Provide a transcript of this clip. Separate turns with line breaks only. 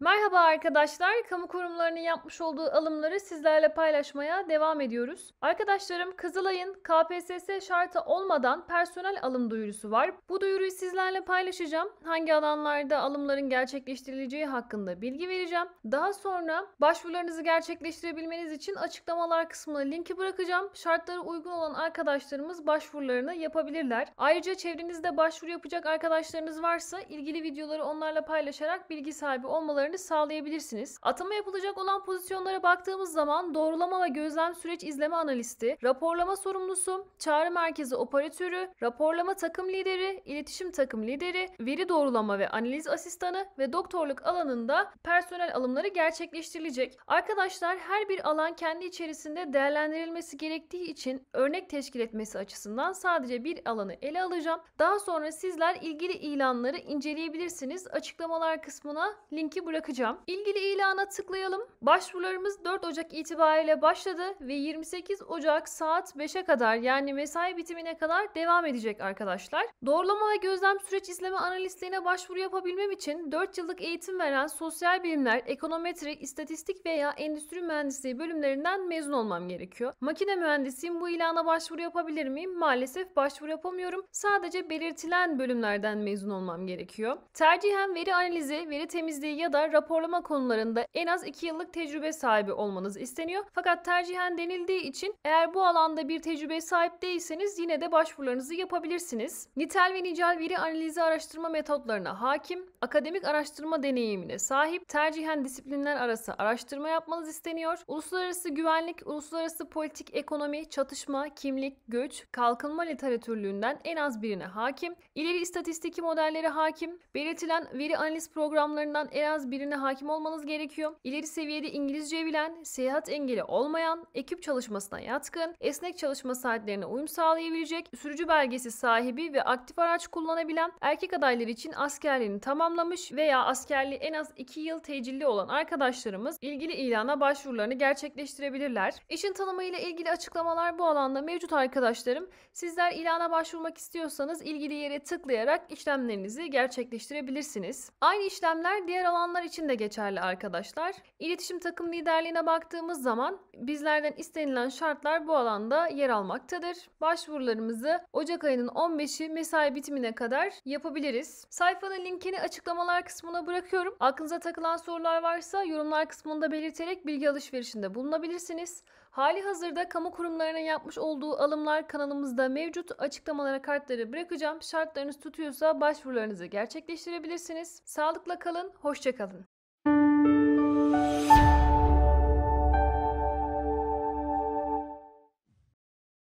Merhaba arkadaşlar. Kamu kurumlarının yapmış olduğu alımları sizlerle paylaşmaya devam ediyoruz. Arkadaşlarım Kızılay'ın KPSS şartı olmadan personel alım duyurusu var. Bu duyuruyu sizlerle paylaşacağım. Hangi alanlarda alımların gerçekleştirileceği hakkında bilgi vereceğim. Daha sonra başvurularınızı gerçekleştirebilmeniz için açıklamalar kısmına linki bırakacağım. Şartlara uygun olan arkadaşlarımız başvurularını yapabilirler. Ayrıca çevrenizde başvuru yapacak arkadaşlarınız varsa ilgili videoları onlarla paylaşarak bilgi sahibi olmaları atamalarını sağlayabilirsiniz. Atama yapılacak olan pozisyonlara baktığımız zaman doğrulama ve gözlem süreç izleme analisti, raporlama sorumlusu, çağrı merkezi operatörü, raporlama takım lideri, iletişim takım lideri, veri doğrulama ve analiz asistanı ve doktorluk alanında personel alımları gerçekleştirilecek. Arkadaşlar her bir alan kendi içerisinde değerlendirilmesi gerektiği için örnek teşkil etmesi açısından sadece bir alanı ele alacağım. Daha sonra sizler ilgili ilanları inceleyebilirsiniz. Açıklamalar kısmına linki bırakacağım bırakacağım. İlgili ilana tıklayalım. Başvurularımız 4 Ocak itibariyle başladı ve 28 Ocak saat 5'e kadar yani mesai bitimine kadar devam edecek arkadaşlar. Doğrulama ve gözlem süreç izleme analistliğine başvuru yapabilmem için 4 yıllık eğitim veren sosyal bilimler, ekonometri, istatistik veya endüstri mühendisliği bölümlerinden mezun olmam gerekiyor. Makine mühendisiyim bu ilana başvuru yapabilir miyim? Maalesef başvuru yapamıyorum. Sadece belirtilen bölümlerden mezun olmam gerekiyor. Tercihen veri analizi, veri temizliği ya da kadar raporlama konularında en az 2 yıllık tecrübe sahibi olmanız isteniyor. Fakat tercihen denildiği için eğer bu alanda bir tecrübe sahip değilseniz yine de başvurularınızı yapabilirsiniz. Nitel ve nicel veri analizi araştırma metotlarına hakim, akademik araştırma deneyimine sahip, tercihen disiplinler arası araştırma yapmanız isteniyor. Uluslararası güvenlik, uluslararası politik ekonomi, çatışma, kimlik, göç, kalkınma literatürlüğünden en az birine hakim, ileri istatistik modelleri hakim, belirtilen veri analiz programlarından en az bir birine hakim olmanız gerekiyor. İleri seviyede İngilizce bilen, seyahat engeli olmayan, ekip çalışmasına yatkın, esnek çalışma saatlerine uyum sağlayabilecek, sürücü belgesi sahibi ve aktif araç kullanabilen erkek adaylar için askerliğini tamamlamış veya askerliği en az 2 yıl tecilli olan arkadaşlarımız ilgili ilana başvurularını gerçekleştirebilirler. İşin tanımı ile ilgili açıklamalar bu alanda mevcut arkadaşlarım. Sizler ilana başvurmak istiyorsanız ilgili yere tıklayarak işlemlerinizi gerçekleştirebilirsiniz. Aynı işlemler diğer alanlar için de geçerli arkadaşlar. İletişim takım liderliğine baktığımız zaman bizlerden istenilen şartlar bu alanda yer almaktadır. Başvurularımızı Ocak ayının 15'i mesai bitimine kadar yapabiliriz. Sayfanın linkini açıklamalar kısmına bırakıyorum. Aklınıza takılan sorular varsa yorumlar kısmında belirterek bilgi alışverişinde bulunabilirsiniz. Hali hazırda kamu kurumlarına yapmış olduğu alımlar kanalımızda mevcut. Açıklamalara kartları bırakacağım. Şartlarınız tutuyorsa başvurularınızı gerçekleştirebilirsiniz. Sağlıkla kalın, hoşçakalın.